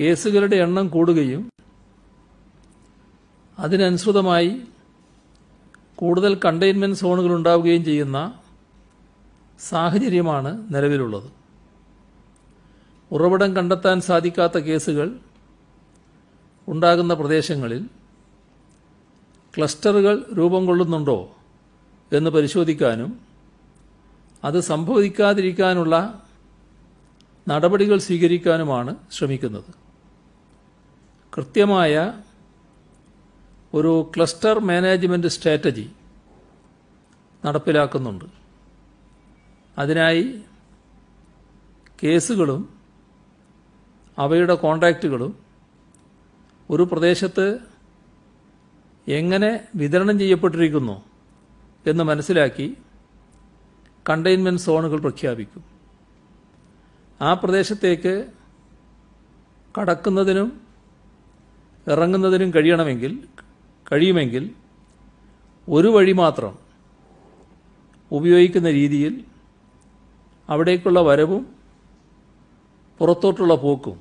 കേസുകളുടെ എണ്ണം കൂടുകയും അതിനനുസൃതമായി കൂടുതൽ കണ്ടെയ്ൻമെന്റ് സോണുകൾ ഉണ്ടാവുകയും ചെയ്യുന്ന സാഹചര്യമാണ് നിലവിലുള്ളത് ഉറവിടം കണ്ടെത്താൻ സാധിക്കാത്ത കേസുകൾ ഉണ്ടാകുന്ന പ്രദേശങ്ങളിൽ ക്ലസ്റ്ററുകൾ രൂപം കൊള്ളുന്നുണ്ടോ എന്ന് പരിശോധിക്കാനും അത് സംഭവിക്കാതിരിക്കാനുള്ള നടപടികൾ സ്വീകരിക്കാനുമാണ് ശ്രമിക്കുന്നത് കൃത്യമായ ഒരു ക്ലസ്റ്റർ മാനേജ്മെൻ്റ് സ്ട്രാറ്റജി നടപ്പിലാക്കുന്നുണ്ട് അതിനായി കേസുകളും അവയുടെ കോൺട്രാക്റ്റുകളും ഒരു പ്രദേശത്ത് എങ്ങനെ വിതരണം ചെയ്യപ്പെട്ടിരിക്കുന്നു എന്ന് മനസ്സിലാക്കി കണ്ടെയ്ൻമെൻറ്റ് സോണുകൾ പ്രഖ്യാപിക്കും ആ പ്രദേശത്തേക്ക് കടക്കുന്നതിനും ഇറങ്ങുന്നതിനും കഴിയണമെങ്കിൽ കഴിയുമെങ്കിൽ ഒരു വഴി മാത്രം ഉപയോഗിക്കുന്ന രീതിയിൽ അവിടേക്കുള്ള വരവും പുറത്തോട്ടുള്ള പോക്കും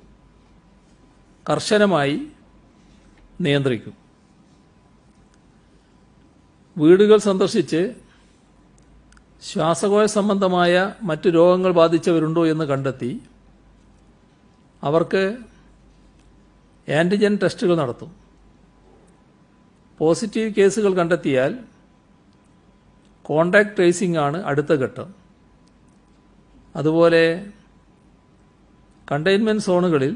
കർശനമായി നിയന്ത്രിക്കും വീടുകൾ സന്ദർശിച്ച് ശ്വാസകോശ സംബന്ധമായ മറ്റു രോഗങ്ങൾ ബാധിച്ചവരുണ്ടോ എന്ന് കണ്ടെത്തി അവർക്ക് ആൻറ്റിജൻ ടെസ്റ്റുകൾ നടത്തും പോസിറ്റീവ് കേസുകൾ കണ്ടെത്തിയാൽ കോണ്ടാക്ട് ട്രേസിംഗ് ആണ് അടുത്ത ഘട്ടം അതുപോലെ കണ്ടെയ്ൻമെൻറ് സോണുകളിൽ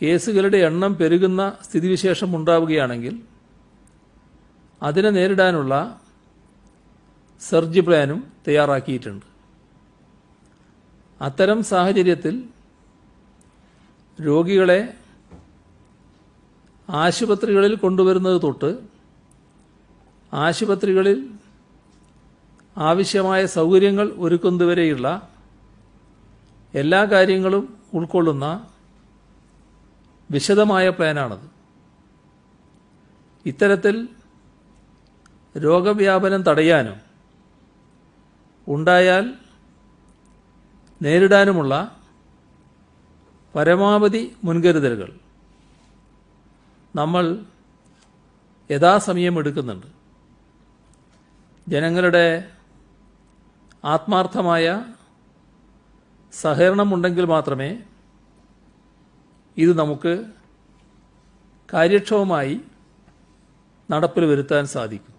കേസുകളുടെ എണ്ണം പെരുകുന്ന സ്ഥിതിവിശേഷം ഉണ്ടാവുകയാണെങ്കിൽ അതിനെ നേരിടാനുള്ള സെർജ് പ്ലാനും തയ്യാറാക്കിയിട്ടുണ്ട് അത്തരം സാഹചര്യത്തിൽ രോഗികളെ ആശുപത്രികളിൽ കൊണ്ടുവരുന്നത് തൊട്ട് ആശുപത്രികളിൽ ആവശ്യമായ സൗകര്യങ്ങൾ ഒരുക്കുന്നതുവരെയുള്ള എല്ലാ കാര്യങ്ങളും ഉൾക്കൊള്ളുന്ന വിശദമായ പ്ലാനാണത് ഇത്തരത്തിൽ രോഗവ്യാപനം തടയാനും ഉണ്ടായാൽ നേരിടാനുമുള്ള പരമാവധി മുൻകരുതലുകൾ നമ്മൾ യഥാസമയം എടുക്കുന്നുണ്ട് ജനങ്ങളുടെ ആത്മാർത്ഥമായ സഹകരണമുണ്ടെങ്കിൽ മാത്രമേ ഇത് നമുക്ക് കാര്യക്ഷമമായി നടപ്പിൽ വരുത്താൻ സാധിക്കൂ